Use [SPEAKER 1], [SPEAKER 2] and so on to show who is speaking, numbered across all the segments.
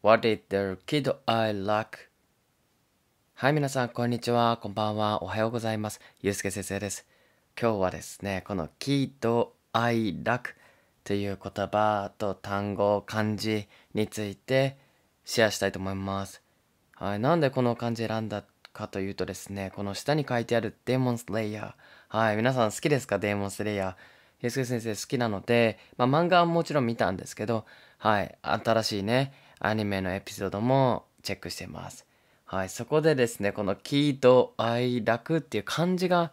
[SPEAKER 1] What did the kid I l k はい、皆さん、こんにちは。こんばんは。おはようございます。ゆうすけ先生です。今日はですね、この kid I l c k という言葉と単語、漢字についてシェアしたいと思います。はい、なんでこの漢字選んだかというとですね、この下に書いてあるデーモンスレイヤー。はい、皆さん好きですかデーモンスレイヤー。ゆうすけ先生好きなので、まあ、漫画はもちろん見たんですけど、はい、新しいね、アニメのエピソードもチェックしてます。はい、そこでですね、この喜怒哀楽っていう漢字が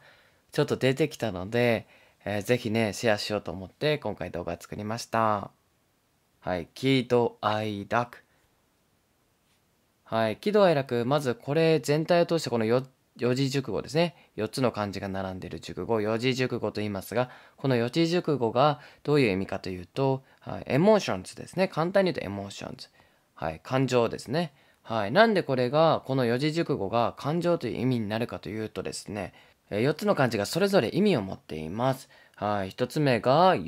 [SPEAKER 1] ちょっと出てきたので、えー、ぜひね、シェアしようと思って今回動画作りました。はい、喜怒哀楽。はい、喜怒哀楽、まずこれ全体を通してこの4字熟語ですね。4つの漢字が並んでいる熟語、四字熟語と言いますが、この四字熟語がどういう意味かというと、はい、エモーションズですね。簡単に言うとエモーションズ。はい、感情ですね。はい、なんでこれがこの四字熟語が感情という意味になるかというとですね4つの漢字がそれぞれ意味を持っています。はい、1つ目が喜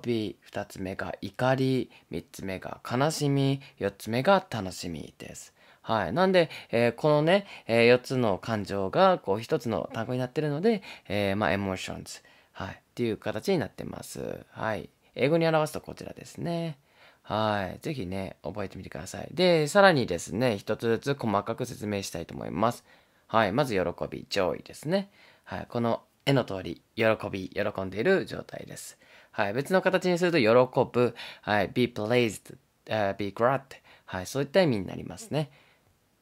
[SPEAKER 1] び2つ目が怒り3つ目が悲しみ4つ目が楽しみです。はい。なんで、えー、このね、えー、4つの感情が、こう、1つの単語になってるので、えー、まあ、emotions。はい。っていう形になってます。はい。英語に表すとこちらですね。はい。ぜひね、覚えてみてください。で、さらにですね、一つずつ細かく説明したいと思います。はい。まず、喜び、上位ですね。はい。この絵の通り、喜び、喜んでいる状態です。はい。別の形にすると、喜ぶ、はい。be pleased, uh, be glad. はい。そういった意味になりますね。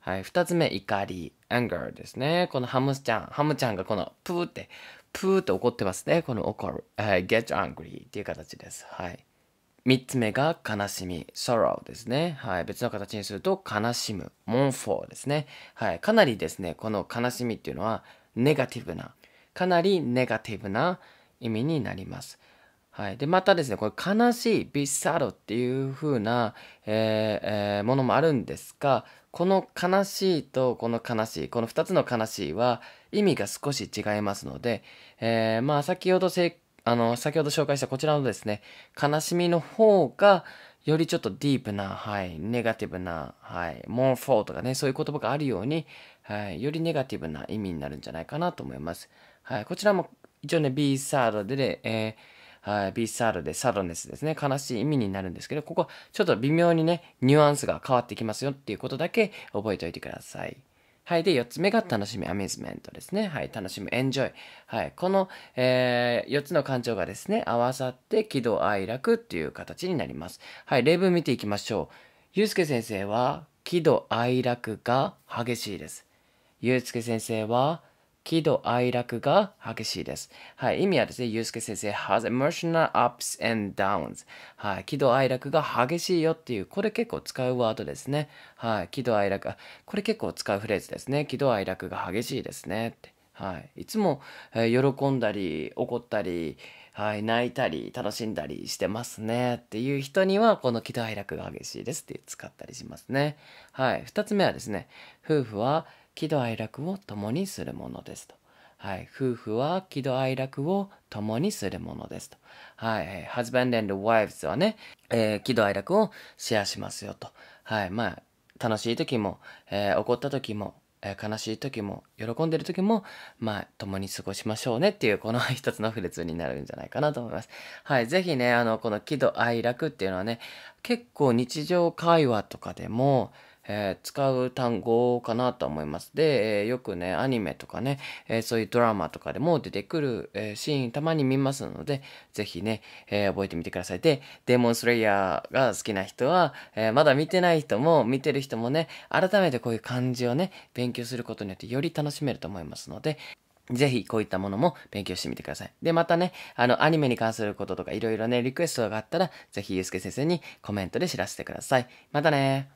[SPEAKER 1] はい。二つ目、怒り、anger ですね。このハムスちゃん、ハムちゃんがこの、プーって、プーって怒ってますね。この怒る、はい。get angry っていう形です。はい。3つ目が悲しみ、sorrow ですね。はい。別の形にすると悲しむ、mournful ですね。はい。かなりですね、この悲しみっていうのはネガティブな、かなりネガティブな意味になります。はい。で、またですね、これ悲しい、be sad っていう風な、えーえー、ものもあるんですが、この悲しいとこの悲しい、この2つの悲しいは意味が少し違いますので、えー、まあ先ほど正あの、先ほど紹介したこちらのですね、悲しみの方が、よりちょっとディープな、はい、ネガティブな、はい、モンフォーとかね、そういう言葉があるように、はい、よりネガティブな意味になるんじゃないかなと思います。はい、こちらも一応ね、B サードで、で、えーはい、b サードでサドネスですね。悲しい意味になるんですけど、ここちょっと微妙にね、ニュアンスが変わってきますよっていうことだけ覚えておいてください。はい。で、4つ目が楽しみ、アミューズメントですね。はい。楽しむ、エンジョイ。はい。この、えー、4つの感情がですね、合わさって喜怒哀楽っていう形になります。はい。例文見ていきましょう。ゆうすけ先生は、喜怒哀楽が激しいです。ゆうすけ先生は、喜怒哀楽が激しいです。はい、意味はですね、ユースケ先生 has emotional ups and downs。はい、喜怒哀楽が激しいよっていう、これ結構使うワードですね。はい、喜怒哀楽、これ結構使うフレーズですね。喜怒哀楽が激しいですねって。はい、いつも、えー、喜んだり怒ったり、はい、泣いたり楽しんだりしてますねっていう人にはこの喜怒哀楽が激しいですって使ったりしますね。はい、2つ目はですね夫婦は喜怒哀楽を共にするものですと。はい、夫婦は喜怒哀楽を共にするものですと。はい、husband and wives はね、えー、喜怒哀楽をシェアしますよと。はい、まあ、楽しい時も、えー、怒った時も、えー、悲しい時も、喜んでる時も、まあ、共に過ごしましょうねっていう、この一つのフレーズになるんじゃないかなと思います。はい、ぜひね、あの、この喜怒哀楽っていうのはね、結構日常会話とかでも、えー、使う単語かなと思います。で、えー、よくね、アニメとかね、えー、そういうドラマとかでも出てくる、えシーンたまに見ますので、ぜひね、え覚えてみてください。で、デーモンスレイヤーが好きな人は、えまだ見てない人も、見てる人もね、改めてこういう漢字をね、勉強することによってより楽しめると思いますので、ぜひこういったものも勉強してみてください。で、またね、あの、アニメに関することとかいろいろね、リクエストがあったら、ぜひゆうすけ先生にコメントで知らせてください。またね